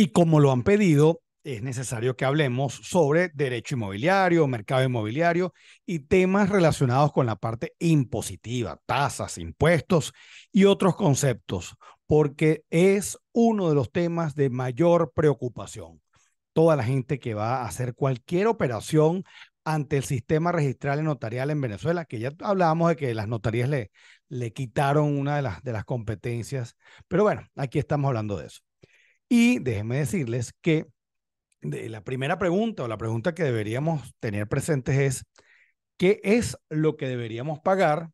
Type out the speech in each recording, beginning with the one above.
Y como lo han pedido, es necesario que hablemos sobre derecho inmobiliario, mercado inmobiliario y temas relacionados con la parte impositiva, tasas, impuestos y otros conceptos, porque es uno de los temas de mayor preocupación. Toda la gente que va a hacer cualquier operación ante el sistema registral y notarial en Venezuela, que ya hablábamos de que las notarías le, le quitaron una de las, de las competencias, pero bueno, aquí estamos hablando de eso. Y déjenme decirles que la primera pregunta o la pregunta que deberíamos tener presentes es, ¿qué es lo que deberíamos pagar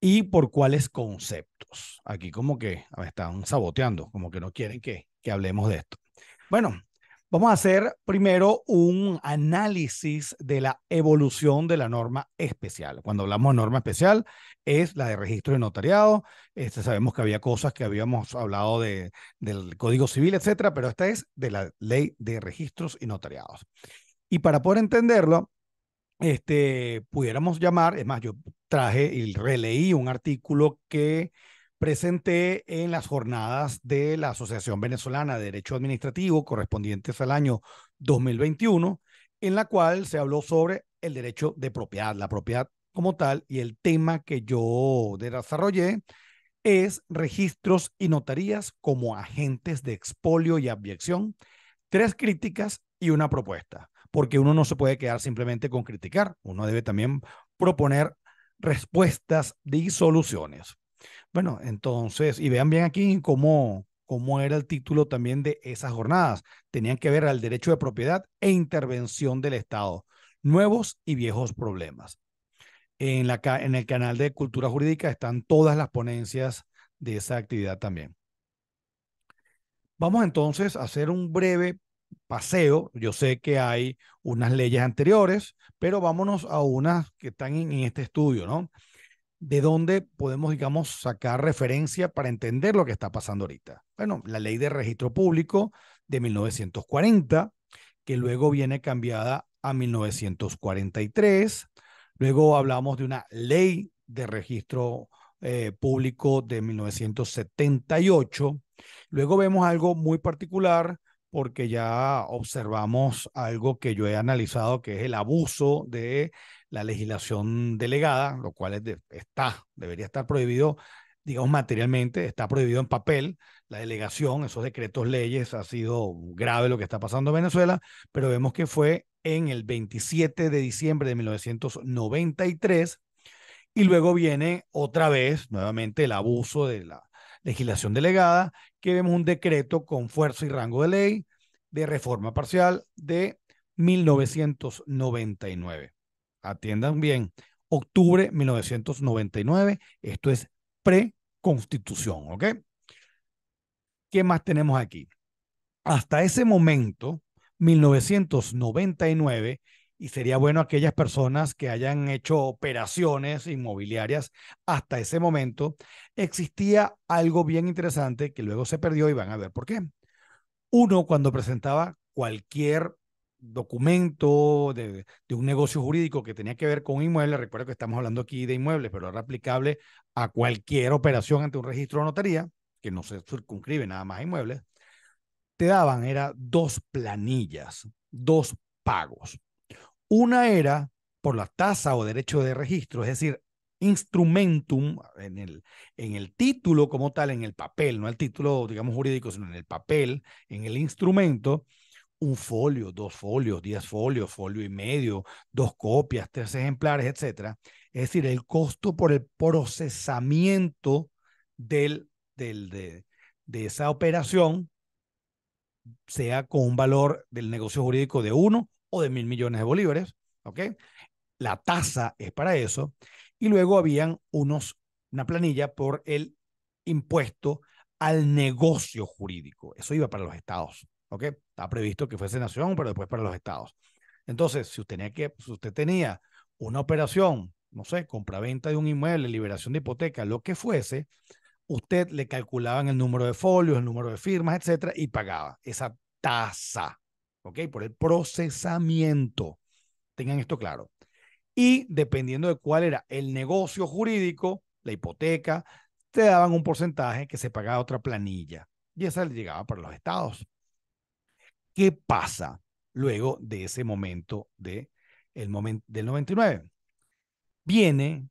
y por cuáles conceptos? Aquí como que me están saboteando, como que no quieren que, que hablemos de esto. Bueno, Vamos a hacer primero un análisis de la evolución de la norma especial. Cuando hablamos de norma especial, es la de registro de notariado. Este, sabemos que había cosas que habíamos hablado de, del Código Civil, etcétera, pero esta es de la ley de registros y notariados. Y para poder entenderlo, este, pudiéramos llamar, es más, yo traje y releí un artículo que presenté en las jornadas de la Asociación Venezolana de Derecho Administrativo correspondientes al año 2021, en la cual se habló sobre el derecho de propiedad, la propiedad como tal, y el tema que yo desarrollé es registros y notarías como agentes de expolio y abyección, tres críticas y una propuesta, porque uno no se puede quedar simplemente con criticar, uno debe también proponer respuestas y soluciones. Bueno, entonces, y vean bien aquí cómo, cómo era el título también de esas jornadas. Tenían que ver al derecho de propiedad e intervención del Estado, nuevos y viejos problemas. En, la, en el canal de Cultura Jurídica están todas las ponencias de esa actividad también. Vamos entonces a hacer un breve paseo. Yo sé que hay unas leyes anteriores, pero vámonos a unas que están en este estudio, ¿no? de dónde podemos, digamos, sacar referencia para entender lo que está pasando ahorita. Bueno, la ley de registro público de 1940, que luego viene cambiada a 1943. Luego hablamos de una ley de registro eh, público de 1978. Luego vemos algo muy particular porque ya observamos algo que yo he analizado, que es el abuso de la legislación delegada, lo cual es está, debería estar prohibido, digamos materialmente, está prohibido en papel la delegación, esos decretos, leyes, ha sido grave lo que está pasando en Venezuela, pero vemos que fue en el 27 de diciembre de 1993 y luego viene otra vez, nuevamente, el abuso de la legislación delegada, que vemos un decreto con fuerza y rango de ley de reforma parcial de 1999 atiendan bien, octubre 1999, esto es pre-constitución, ¿ok? ¿Qué más tenemos aquí? Hasta ese momento, 1999, y sería bueno aquellas personas que hayan hecho operaciones inmobiliarias hasta ese momento, existía algo bien interesante que luego se perdió y van a ver por qué. Uno, cuando presentaba cualquier documento de, un negocio jurídico que tenía que ver con inmuebles, recuerdo que estamos hablando aquí de inmuebles, pero era aplicable a cualquier operación ante un registro de notaría, que no se circunscribe nada más a inmuebles, te daban era dos planillas, dos pagos. Una era por la tasa o derecho de registro, es decir, instrumentum en el, en el título como tal, en el papel, no el título, digamos, jurídico, sino en el papel, en el instrumento, un folio, dos folios, diez folios, folio y medio, dos copias, tres ejemplares, etc. Es decir, el costo por el procesamiento de, de esa operación, sea con un valor del negocio jurídico de uno o de mil millones de bolívares, ¿ok? La tasa es para eso. Y luego habían unos, una planilla por el impuesto al negocio jurídico. Eso iba para los estados. ¿ok? Está previsto que fuese nación, pero después para los estados. Entonces, si usted tenía, que, si usted tenía una operación, no sé, compra-venta de un inmueble, liberación de hipoteca, lo que fuese, usted le calculaban el número de folios, el número de firmas, etcétera, y pagaba esa tasa, ¿ok? Por el procesamiento. Tengan esto claro. Y dependiendo de cuál era el negocio jurídico, la hipoteca, te daban un porcentaje que se pagaba otra planilla. Y esa le llegaba para los estados qué pasa luego de ese momento de, el momento del 99. Viene,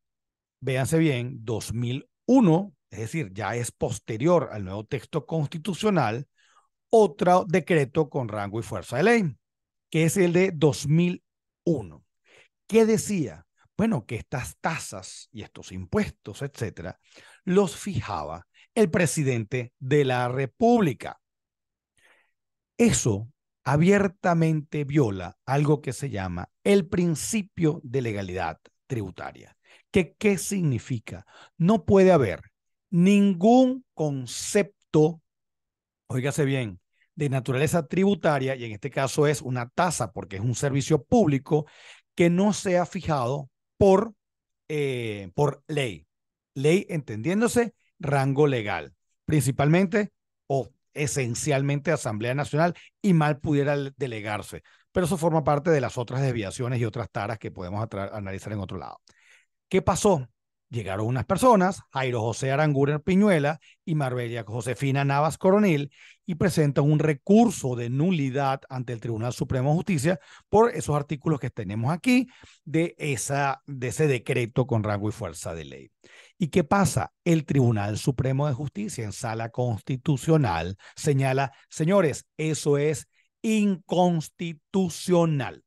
véanse bien, 2001, es decir, ya es posterior al nuevo texto constitucional, otro decreto con rango y fuerza de ley, que es el de 2001. ¿Qué decía? Bueno, que estas tasas y estos impuestos, etcétera, los fijaba el presidente de la República. Eso abiertamente viola algo que se llama el principio de legalidad tributaria. ¿Qué, qué significa? No puede haber ningún concepto, óigase bien, de naturaleza tributaria, y en este caso es una tasa porque es un servicio público, que no sea fijado por, eh, por ley. Ley entendiéndose rango legal, principalmente o esencialmente Asamblea Nacional y mal pudiera delegarse. Pero eso forma parte de las otras desviaciones y otras taras que podemos analizar en otro lado. ¿Qué pasó? llegaron unas personas, Jairo José Aranguren Piñuela y Marbella Josefina Navas Coronel, y presentan un recurso de nulidad ante el Tribunal Supremo de Justicia por esos artículos que tenemos aquí de, esa, de ese decreto con rango y fuerza de ley. ¿Y qué pasa? El Tribunal Supremo de Justicia en sala constitucional señala, señores, eso es inconstitucional.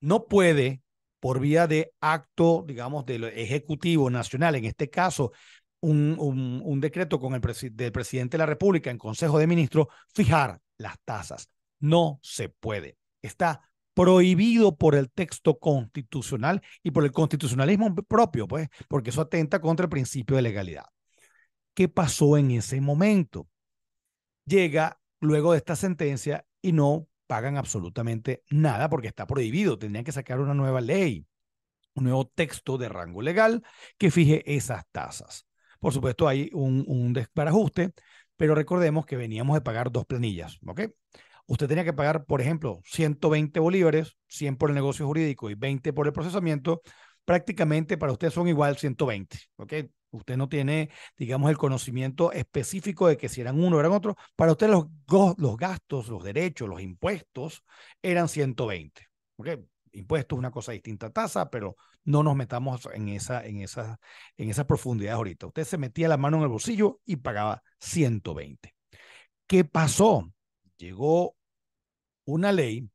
No puede por vía de acto, digamos, del Ejecutivo Nacional, en este caso, un, decreto con el del presidente de la República en Consejo de Ministros, fijar las tasas. No se puede. Está prohibido por el texto constitucional y por el constitucionalismo propio, pues, porque eso atenta contra el principio de legalidad. ¿Qué pasó en ese momento? Llega luego de esta sentencia y no pagan absolutamente nada porque está prohibido. Tendrían que sacar una nueva ley, un nuevo texto de rango legal que fije esas tasas. Por supuesto, hay un, un pero recordemos que veníamos de pagar dos planillas, ¿ok? Usted tenía que pagar, por ejemplo, 120 bolívares, 100 por el negocio jurídico y 20 por el procesamiento. Prácticamente para usted son igual 120, ¿ok? Usted no tiene, digamos, el conocimiento específico de que si eran uno, o eran otro. Para usted los, los gastos, los derechos, los impuestos eran 120. Porque Impuestos, una cosa distinta tasa, pero no nos metamos en, esa, en, esa, en esas profundidades ahorita. Usted se metía la mano en el bolsillo y pagaba 120. ¿Qué pasó? Llegó una ley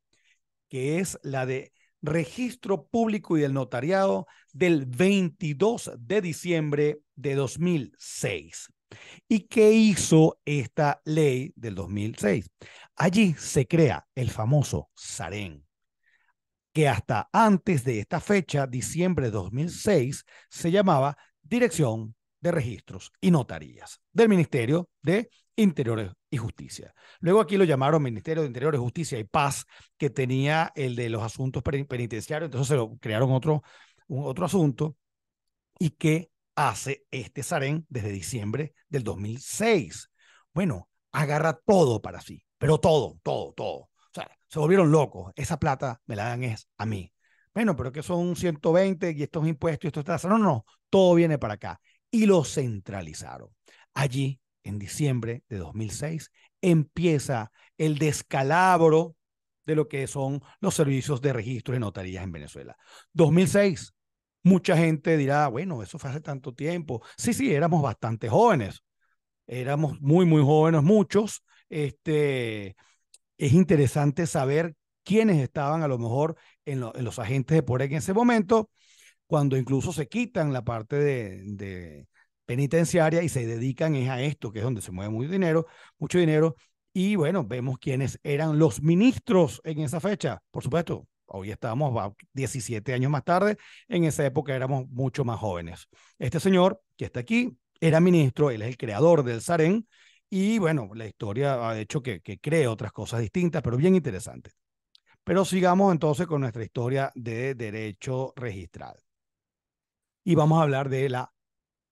que es la de registro público y del notariado del 22 de diciembre de 2006. ¿Y qué hizo esta ley del 2006? Allí se crea el famoso SAREN, que hasta antes de esta fecha, diciembre de 2006, se llamaba Dirección de Registros y Notarías del Ministerio de interiores y Justicia. Luego aquí lo llamaron Ministerio de Interior, Justicia y Paz, que tenía el de los asuntos penitenciarios, entonces se lo crearon otro, un, otro asunto y ¿qué hace este Sarén desde diciembre del 2006. Bueno, agarra todo para sí, pero todo, todo, todo. O sea, se volvieron locos. Esa plata me la dan es a mí. Bueno, pero que son 120 y estos impuestos y estos tasas. No, no, no, todo viene para acá. Y lo centralizaron. Allí en diciembre de 2006, empieza el descalabro de lo que son los servicios de registro y notarías en Venezuela. 2006, mucha gente dirá, bueno, eso fue hace tanto tiempo. Sí, sí, éramos bastante jóvenes. Éramos muy, muy jóvenes, muchos. Este, es interesante saber quiénes estaban a lo mejor en, los agentes de POREC en ese momento, cuando incluso se quitan la parte de, penitenciaria y se dedican es a esto, que es donde se mueve mucho dinero, mucho dinero. Y bueno, vemos quiénes eran los ministros en esa fecha. Por supuesto, hoy estamos 17 años más tarde, en esa época éramos mucho más jóvenes. Este señor que está aquí era ministro, él es el creador del Sarén, y bueno, la historia ha hecho que, que cree otras cosas distintas, pero bien interesantes Pero sigamos entonces con nuestra historia de derecho registral. Y vamos a hablar de la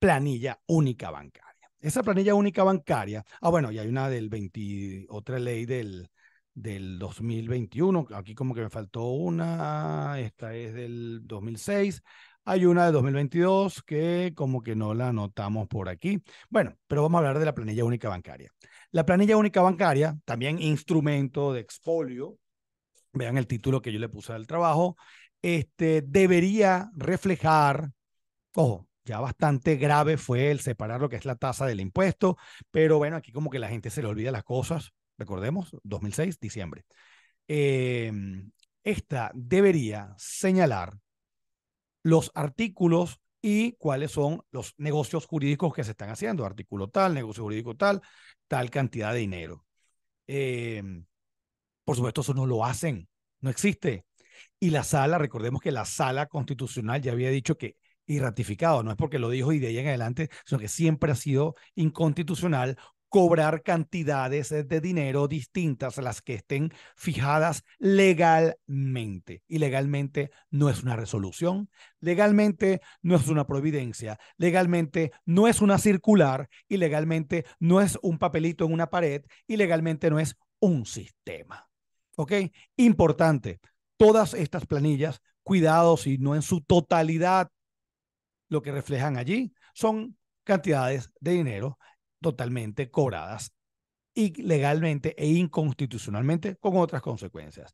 planilla única bancaria. Esa planilla única bancaria, ah, bueno, y hay una del 20, otra ley del, del 2021, aquí como que me faltó una, esta es del 2006, hay una de 2022 que como que no la anotamos por aquí. Bueno, pero vamos a hablar de la planilla única bancaria. La planilla única bancaria, también instrumento de expolio, vean el título que yo le puse al trabajo, este, debería reflejar, ojo, ya bastante grave fue el separar lo que es la tasa del impuesto, pero bueno, aquí como que la gente se le olvida las cosas, recordemos, 2006, diciembre. Em, esta debería señalar los artículos y cuáles son los negocios jurídicos que se están haciendo, artículo tal, negocio jurídico tal, tal cantidad de dinero. Em, por supuesto, eso no lo hacen, no existe. Y la sala, recordemos que la sala constitucional ya había dicho que y ratificado. No es porque lo dijo y de ahí en adelante, sino que siempre ha sido inconstitucional cobrar cantidades de dinero distintas a las que estén fijadas legalmente. Y legalmente no es una resolución, legalmente no es una providencia, legalmente no es una circular y legalmente no es un papelito en una pared y legalmente no es un sistema. ¿Ok? Importante, todas estas planillas, cuidado si no en su totalidad lo que reflejan allí son cantidades de dinero totalmente cobradas ilegalmente e inconstitucionalmente con otras consecuencias.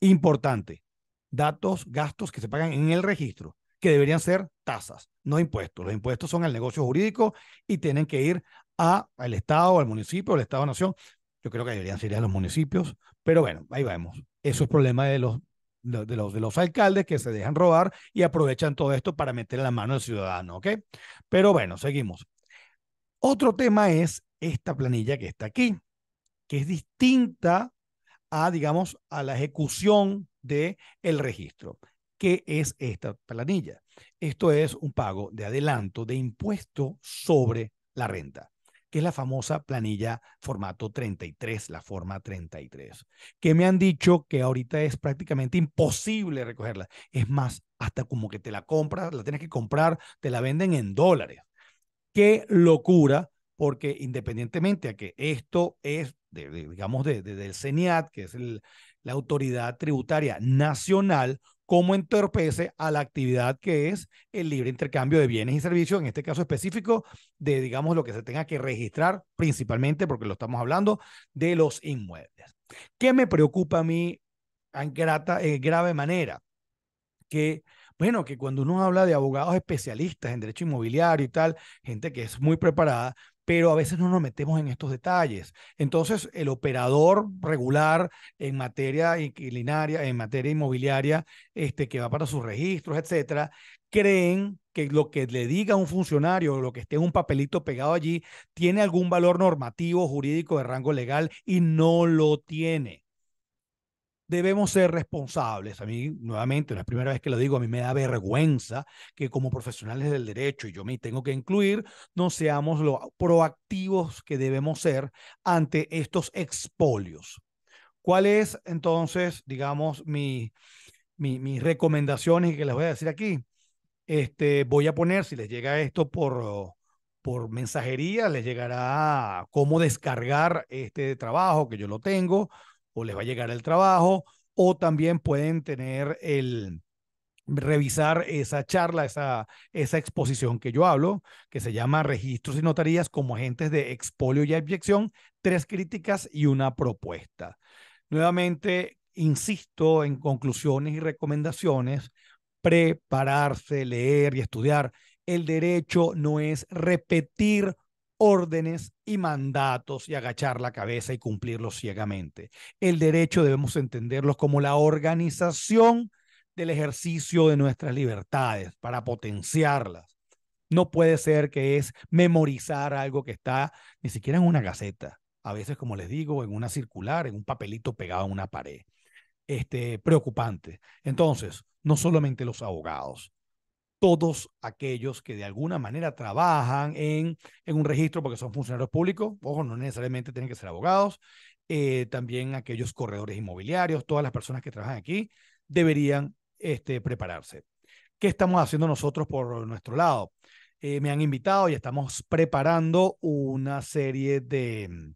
Importante, datos, gastos que se pagan en el registro, que deberían ser tasas, no impuestos. Los impuestos son al negocio jurídico y tienen que ir a, al Estado, al municipio, al Estado-Nación. Yo creo que deberían ser a los municipios, pero bueno, ahí vamos. Eso es problema de los de los, de los alcaldes que se dejan robar y aprovechan todo esto para meter la mano al ciudadano, ¿ok? Pero bueno, seguimos. Otro tema es esta planilla que está aquí, que es distinta a, digamos, a la ejecución del el registro. ¿Qué es esta planilla? Esto es un pago de adelanto de impuesto sobre la renta es la famosa planilla formato 33, la forma 33, que me han dicho que ahorita es prácticamente imposible recogerla. Es más, hasta como que te la compras, la tienes que comprar, te la venden en dólares. Qué locura, porque independientemente a que esto es, digamos, de, del CENIAT, que es la autoridad tributaria nacional, cómo entorpece a la actividad que es el libre intercambio de bienes y servicios, en este caso específico de, digamos, lo que se tenga que registrar principalmente, porque lo estamos hablando, de los inmuebles. ¿Qué me preocupa a mí en grata, eh, grave manera? Que bueno, que cuando uno habla de abogados especialistas en derecho inmobiliario y tal, gente que es muy preparada, pero a veces no nos metemos en estos detalles. Entonces, el operador regular en materia inquilinaria, en materia inmobiliaria, este, que va para sus registros, etcétera, creen que lo que le diga un funcionario, lo que esté en un papelito pegado allí, tiene algún valor normativo, jurídico de rango legal y no lo tiene debemos ser responsables. A mí, nuevamente, la primera vez que lo digo, a mí me da vergüenza que como profesionales del derecho, y yo me tengo que incluir, no seamos lo proactivos que debemos ser ante estos expolios. ¿Cuál es entonces, digamos, mi, mis recomendaciones y que les voy a decir aquí? Este, voy a poner, si les llega esto por, por mensajería, les llegará cómo descargar este trabajo, que yo lo tengo o les va a llegar el trabajo, o también pueden tener el revisar esa charla, esa, esa exposición que yo hablo, que se llama Registros y Notarías como agentes de expolio y abyección, tres críticas y una propuesta. Nuevamente, insisto en conclusiones y recomendaciones, prepararse, leer y estudiar. El derecho no es repetir órdenes y mandatos y agachar la cabeza y cumplirlos ciegamente. El derecho debemos entenderlos como la organización del ejercicio de nuestras libertades para potenciarlas. No puede ser que es memorizar algo que está ni siquiera en una gaceta, a veces como les digo, en una circular, en un papelito pegado a una pared. Este preocupante. Entonces, no solamente los abogados, todos aquellos que de alguna manera trabajan en, un registro porque son funcionarios públicos, ojo, no necesariamente tienen que ser abogados, eh, también aquellos corredores inmobiliarios, todas las personas que trabajan aquí deberían este, prepararse. ¿Qué estamos haciendo nosotros por nuestro lado? Eh, me han invitado y estamos preparando una serie de,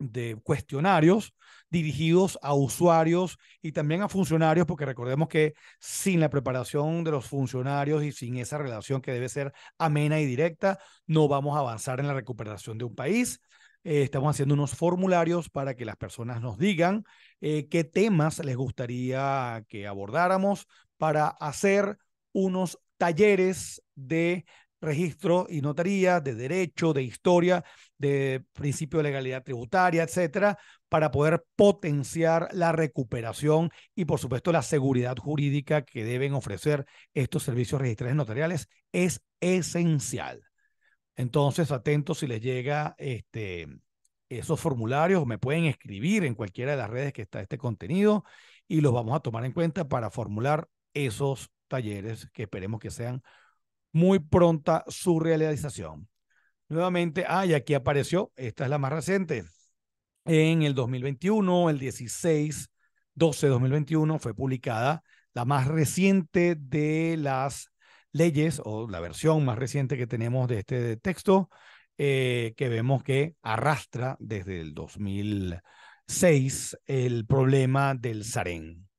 de cuestionarios dirigidos a usuarios y también a funcionarios, porque recordemos que sin la preparación de los funcionarios y sin esa relación que debe ser amena y directa, no vamos a avanzar en la recuperación de un país. Eh, estamos haciendo unos formularios para que las personas nos digan eh, qué temas les gustaría que abordáramos para hacer unos talleres de registro y notaría, de derecho, de historia, de principio de legalidad tributaria, etcétera, para poder potenciar la recuperación y, por supuesto, la seguridad jurídica que deben ofrecer estos servicios registrales notariales es esencial. Entonces, atentos si les llega este, esos formularios, me pueden escribir en cualquiera de las redes que está este contenido y los vamos a tomar en cuenta para formular esos talleres que esperemos que sean muy pronta su realización. Nuevamente, ay, ah, aquí apareció, esta es la más reciente, en el 2021, el 16, 12 2021, fue publicada la más reciente de las leyes o la versión más reciente que tenemos de este texto, eh, que vemos que arrastra desde el 2006 el problema del Sarén.